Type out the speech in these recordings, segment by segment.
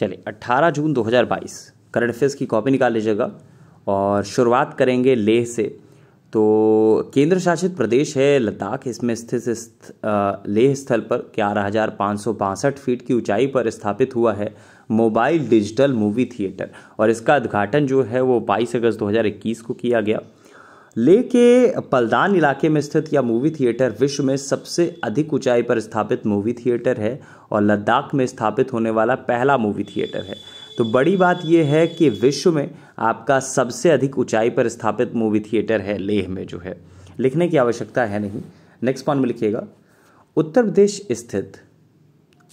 चलिए 18 June 2022 current affairs की copy निकाल लीजिएगा और शुरुआत करेंगे लेह से तो केंद्र शासित प्रदेश है लद्दाख इसमें स्थित इस लेह स्थल पर ग्यारह हज़ार पाँच सौ बासठ फीट की ऊंचाई पर स्थापित हुआ है मोबाइल डिजिटल मूवी थिएटर और इसका उद्घाटन जो है वो 22 अगस्त 2021 को किया गया ले के पलदान इलाके में स्थित यह मूवी थिएटर विश्व में सबसे अधिक ऊंचाई पर स्थापित मूवी थिएटर है और लद्दाख में स्थापित होने वाला पहला मूवी थिएटर है तो बड़ी बात यह है कि विश्व में आपका सबसे अधिक ऊंचाई पर स्थापित मूवी थिएटर है लेह में जो है लिखने की आवश्यकता है नहीं नेक्स्ट पॉइंट में लिखिएगा उत्तर प्रदेश स्थित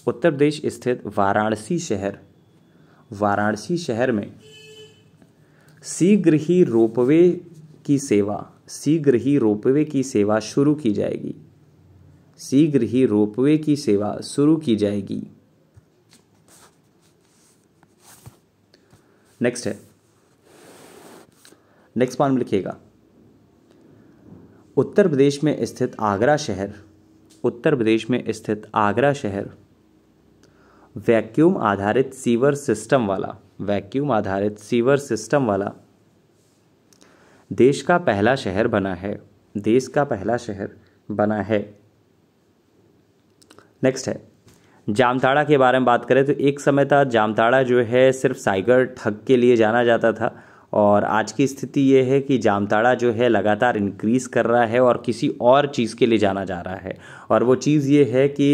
उत्तर प्रदेश स्थित वाराणसी शहर वाराणसी शहर में शीघ्र ही रोपवे की सेवा शीघ्र ही रोपवे की सेवा शुरू की जाएगी शीघ्र ही रोपवे की सेवा शुरू की जाएगी नेक्स्ट है नेक्स्ट पॉइंट लिखिएगा उत्तर प्रदेश में स्थित आगरा शहर उत्तर प्रदेश में स्थित आगरा शहर वैक्यूम आधारित सीवर सिस्टम वाला वैक्यूम आधारित सीवर सिस्टम वाला देश का पहला शहर बना है देश का पहला शहर बना है नेक्स्ट है जामताड़ा के बारे में बात करें तो एक समय था जामताड़ा जो है सिर्फ साइगर ठग के लिए जाना जाता था और आज की स्थिति यह है कि जामताड़ा जो है लगातार इंक्रीज़ कर रहा है और किसी और चीज़ के लिए जाना जा रहा है और वो चीज़ ये है कि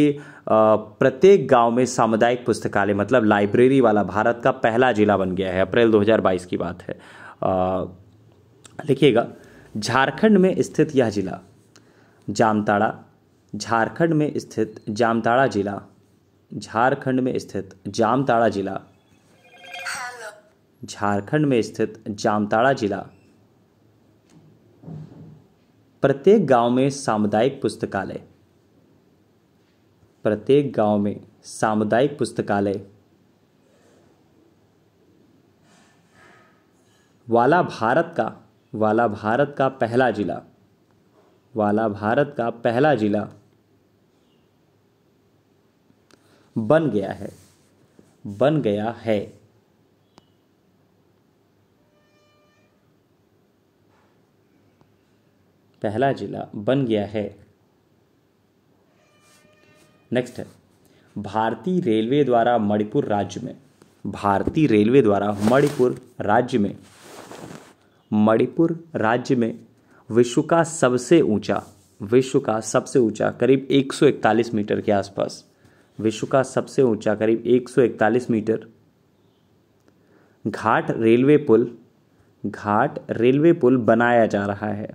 प्रत्येक गांव में सामुदायिक पुस्तकालय मतलब लाइब्रेरी वाला भारत का पहला ज़िला बन गया है अप्रैल 2022 की बात है लिखिएगा झारखंड में स्थित यह जिला जामताड़ा झारखंड में स्थित जामताड़ा जिला झारखंड में स्थित जामताड़ा जिला झारखंड में स्थित जामताड़ा जिला प्रत्येक गांव में सामुदायिक पुस्तकालय प्रत्येक गांव में सामुदायिक पुस्तकालय वाला भारत का वाला भारत का पहला जिला वाला भारत का पहला जिला बन गया है बन गया है पहला जिला बन गया है नेक्स्ट है भारतीय रेलवे द्वारा मणिपुर राज्य में भारतीय रेलवे द्वारा मणिपुर राज्य में मणिपुर राज्य में विश्व का सबसे ऊंचा विश्व का सबसे ऊंचा करीब 141 मीटर के आसपास विश्व का सबसे ऊंचा करीब 141 मीटर घाट रेलवे पुल घाट रेलवे पुल बनाया जा रहा है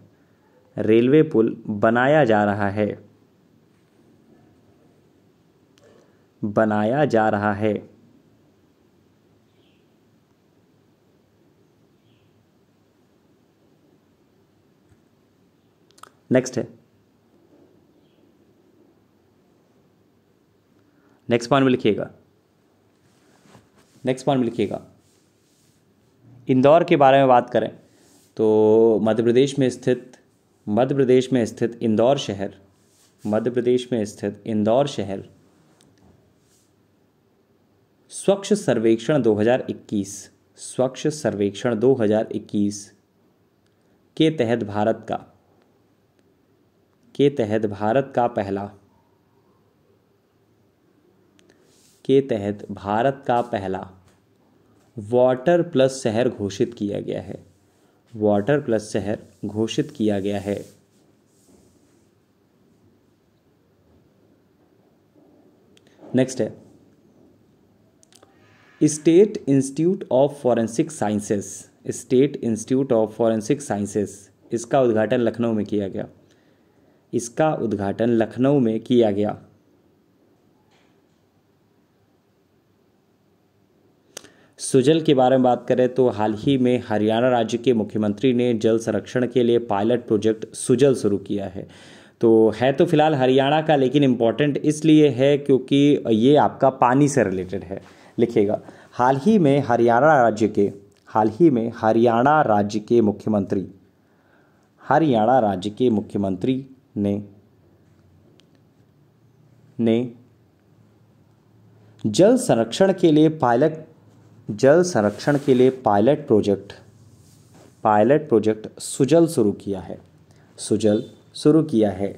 रेलवे पुल बनाया जा रहा है बनाया जा रहा है नेक्स्ट है नेक्स्ट पॉइंट में लिखिएगा नेक्स्ट पॉइंट में लिखिएगा इंदौर के बारे में बात करें तो मध्य प्रदेश में स्थित मध्य प्रदेश में स्थित इंदौर शहर मध्य प्रदेश में स्थित इंदौर शहर स्वच्छ सर्वेक्षण 2021 स्वच्छ सर्वेक्षण 2021 के तहत भारत का के तहत भारत का पहला के तहत भारत का पहला वाटर प्लस शहर घोषित किया गया है वाटर प्लस शहर घोषित किया गया है नेक्स्ट है state institute of forensic sciences state institute of forensic sciences इसका उद्घाटन लखनऊ में किया गया इसका उद्घाटन लखनऊ में किया गया सुजल के बारे में बात करें तो हाल ही में हरियाणा राज्य के मुख्यमंत्री ने जल संरक्षण के लिए पायलट प्रोजेक्ट सुजल शुरू किया है तो है तो फिलहाल हरियाणा का लेकिन इम्पॉर्टेंट इसलिए है क्योंकि ये आपका पानी से रिलेटेड है लिखिएगा हाल ही में हरियाणा राज्य के हाल ही में हरियाणा राज्य के मुख्यमंत्री हरियाणा राज्य के मुख्यमंत्री ने ने जल संरक्षण के लिए पायलट जल संरक्षण के लिए pilot project pilot project Sujal शुरू किया है सुजल शुरू किया है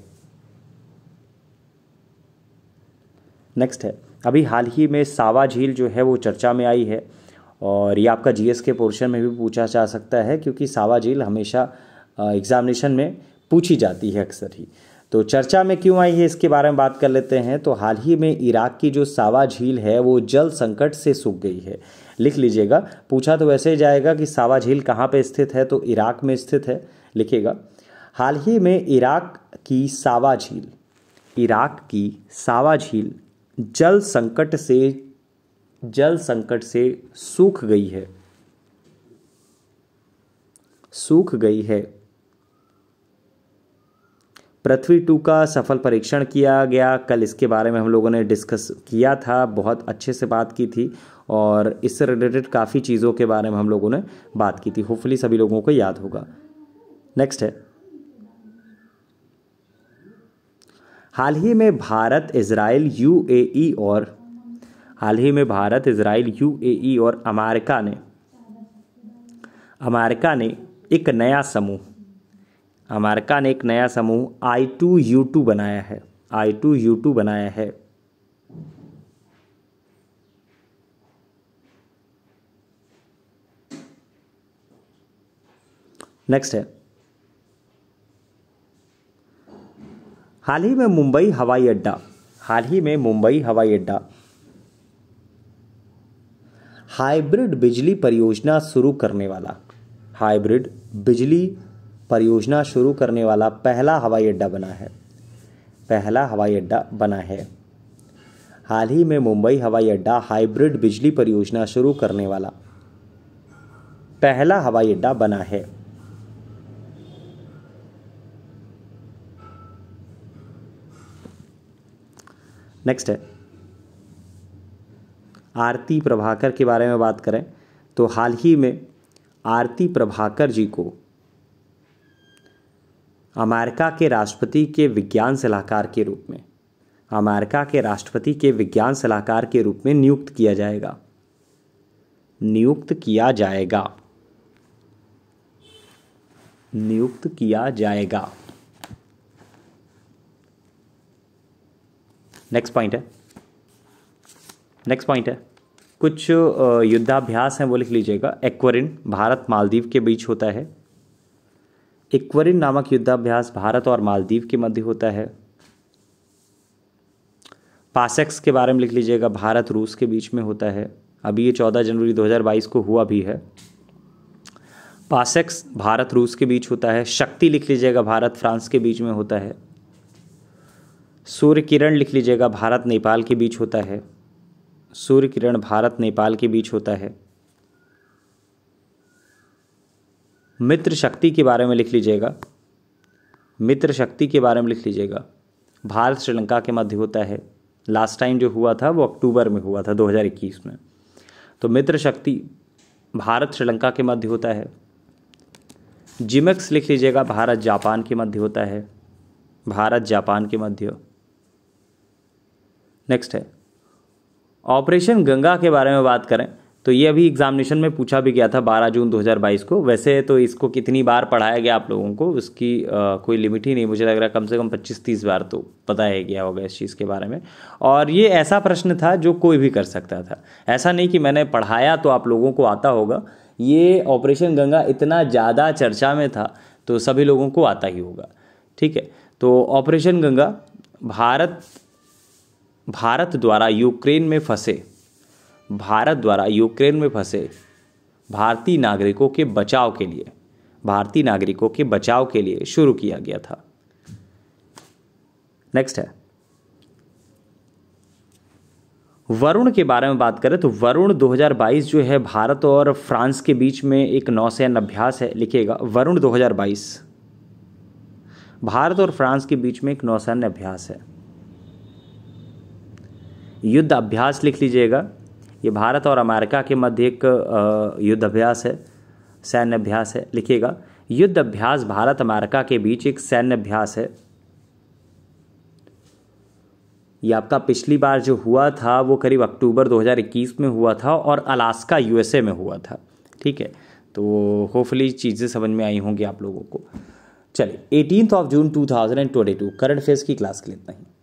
नेक्स्ट है अभी हाल ही में सावा झील जो है वो चर्चा में आई है और ये आपका जीएस के पोर्शन में भी पूछा जा सकता है क्योंकि सावा झील हमेशा एग्जामिनेशन में पूछी जाती है अक्सर ही तो चर्चा में क्यों आई है इसके बारे में बात कर लेते हैं तो हाल ही में इराक की जो सावा झील है वो जल संकट से सूख गई है लिख लीजिएगा पूछा तो वैसे ही जाएगा कि सावा झील कहाँ पे स्थित है तो इराक में स्थित है लिखिएगा हाल ही में इराक की सावा झील इराक की सावा झील जल संकट से जल संकट से सूख गई है सूख गई है पृथ्वी टू का सफल परीक्षण किया गया कल इसके बारे में हम लोगों ने डिस्कस किया था बहुत अच्छे से बात की थी और इससे रिलेटेड काफ़ी चीज़ों के बारे में हम लोगों ने बात की थी होपफुली सभी लोगों को याद होगा नेक्स्ट है हाल ही में भारत इसराइल यूएई और हाल ही में भारत इसराइल यूएई और अमेरिका ने अमेरिका ने एक नया समूह अमेरिका ने एक नया समूह आई टू यू टू बनाया है आई टू यू टू बनाया है नेक्स्ट है हाल ही में मुंबई हवाई अड्डा हाल ही में मुंबई हवाई अड्डा हाइब्रिड बिजली परियोजना शुरू करने वाला हाइब्रिड बिजली परियोजना शुरू करने वाला पहला हवाई अड्डा बना है पहला हवाई अड्डा बना है हाल ही में मुंबई हवाई अड्डा हाइब्रिड बिजली परियोजना शुरू करने वाला पहला हवाई अड्डा बना है नेक्स्ट है आरती प्रभाकर के बारे में बात करें तो हाल ही में आरती प्रभाकर जी को अमेरिका के राष्ट्रपति के विज्ञान सलाहकार के रूप में अमेरिका के राष्ट्रपति के विज्ञान सलाहकार के रूप में नियुक्त किया जाएगा नियुक्त किया जाएगा नियुक्त किया जाएगा नेक्स्ट पॉइंट है नेक्स्ट पॉइंट है कुछ युद्धाभ्यास हैं वो लिख लीजिएगा एक्वरिन भारत मालदीव के बीच होता है इक्वरिन नामक युद्धाभ्यास भारत और मालदीव के मध्य होता है पासेक्स के बारे में लिख लीजिएगा भारत रूस के बीच में होता है अभी ये 14 जनवरी 2022 को हुआ भी है पासेक्स भारत रूस के बीच होता है शक्ति लिख लीजिएगा भारत फ्रांस के बीच में होता है सूर्य किरण लिख लीजिएगा भारत नेपाल के बीच होता है सूर्य किरण भारत नेपाल के बीच होता है मित्र शक्ति के बारे में लिख लीजिएगा मित्र शक्ति के बारे में लिख लीजिएगा भारत श्रीलंका के मध्य होता है लास्ट टाइम जो हुआ था वो अक्टूबर में हुआ था 2021 में तो मित्र शक्ति भारत श्रीलंका के मध्य होता है जिमेक्स लिख लीजिएगा भारत जापान के मध्य होता है भारत जापान के मध्य नेक्स्ट है ऑपरेशन गंगा के बारे में बात करें तो ये अभी एग्जामिनेशन में पूछा भी गया था 12 जून 2022 को वैसे तो इसको कितनी बार पढ़ाया गया आप लोगों को उसकी आ, कोई लिमिट ही नहीं मुझे लग रहा कम से कम 25-30 बार तो पता है गया होगा इस चीज़ के बारे में और ये ऐसा प्रश्न था जो कोई भी कर सकता था ऐसा नहीं कि मैंने पढ़ाया तो आप लोगों को आता होगा ये ऑपरेशन गंगा इतना ज़्यादा चर्चा में था तो सभी लोगों को आता ही होगा ठीक है तो ऑपरेशन गंगा भारत भारत द्वारा यूक्रेन में फंसे भारत द्वारा यूक्रेन में फंसे भारतीय नागरिकों के बचाव के लिए भारतीय नागरिकों के बचाव के लिए शुरू किया गया था नेक्स्ट है वरुण के बारे में बात करें तो वरुण 2022 जो है भारत और फ्रांस के बीच में एक नौसैन अभ्यास है लिखिएगा वरुण 2022 भारत और फ्रांस के बीच में एक नौसैन्य अभ्यास है युद्ध अभ्यास लिख लीजिएगा ये भारत और अमेरिका के मध्य एक युद्ध अभ्यास है सैन्य अभ्यास है लिखिएगा युद्ध अभ्यास भारत अमेरिका के बीच एक सैन्य अभ्यास है यह आपका पिछली बार जो हुआ था वो करीब अक्टूबर 2021 में हुआ था और अलास्का यूएसए में हुआ था ठीक है तो होपफुली चीज़ें समझ में आई होंगी आप लोगों को चलिए eighteenth of June 2022 current affairs की क्लास के लिए इतना ही